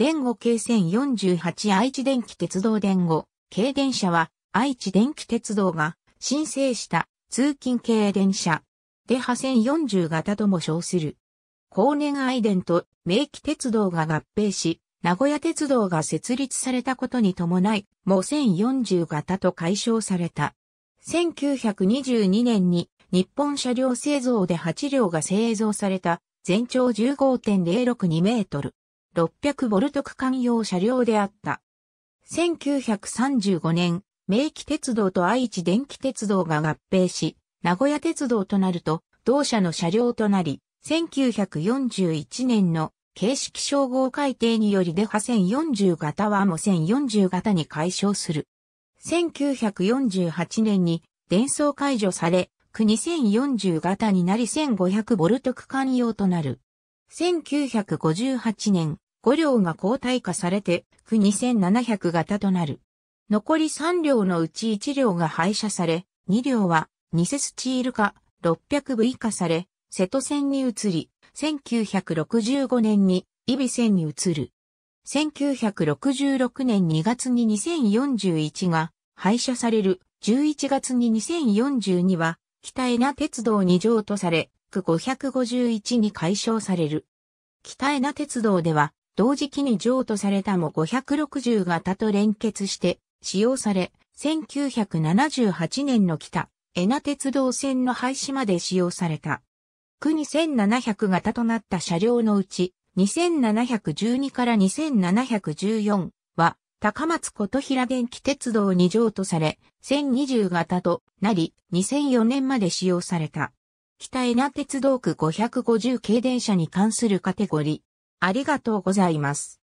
電後京線48愛知電気鉄道電後、軽電車は愛知電気鉄道が申請した通勤系電車。で破線40型とも称する。高年愛電と明記鉄道が合併し、名古屋鉄道が設立されたことに伴い、もう1040型と解消された。1922年に日本車両製造で8両が製造された全長15.062メートル。600ボルト区間用車両であった。1935年、明記鉄道と愛知電気鉄道が合併し、名古屋鉄道となると、同社の車両となり、1941年の形式称号改定により出ハ1040型はも1040型に解消する。1948年に伝送解除され、区2040型になり1500ボルト区間用となる。1958年、5両が交代化されて、区2700型となる。残り3両のうち1両が廃車され、2両はニセスチール化 600V 化され、瀬戸線に移り、1965年に伊比線に移る。1966年2月に2041が廃車される11月に2042は北江那鉄道に譲渡され、ク551に解消される。北枝鉄道では、同時期に譲渡されたも560型と連結して使用され、1978年の北江名鉄道線の廃止まで使用された。区1 7 0 0型となった車両のうち、2712から2714は、高松琴平電気鉄道に譲渡され、1020型となり、2004年まで使用された。北江那鉄道区550系電車に関するカテゴリー。ありがとうございます。